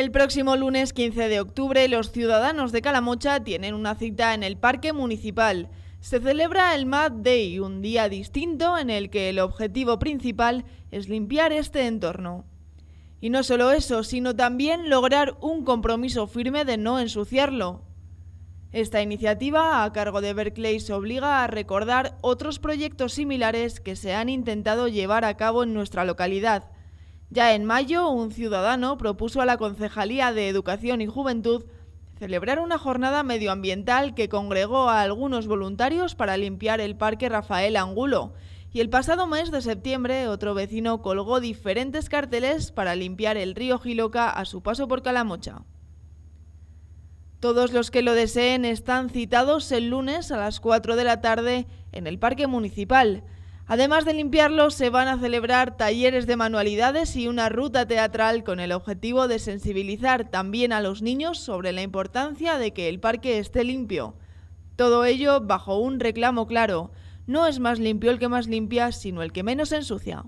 El próximo lunes 15 de octubre, los ciudadanos de Calamocha tienen una cita en el Parque Municipal. Se celebra el Mad Day, un día distinto en el que el objetivo principal es limpiar este entorno. Y no solo eso, sino también lograr un compromiso firme de no ensuciarlo. Esta iniciativa, a cargo de Berkeley, se obliga a recordar otros proyectos similares que se han intentado llevar a cabo en nuestra localidad ya en mayo, un ciudadano propuso a la Concejalía de Educación y Juventud celebrar una jornada medioambiental que congregó a algunos voluntarios para limpiar el Parque Rafael Angulo. Y el pasado mes de septiembre, otro vecino colgó diferentes carteles para limpiar el río Giloca a su paso por Calamocha. Todos los que lo deseen están citados el lunes a las 4 de la tarde en el Parque Municipal. Además de limpiarlo, se van a celebrar talleres de manualidades y una ruta teatral con el objetivo de sensibilizar también a los niños sobre la importancia de que el parque esté limpio. Todo ello bajo un reclamo claro. No es más limpio el que más limpia, sino el que menos ensucia.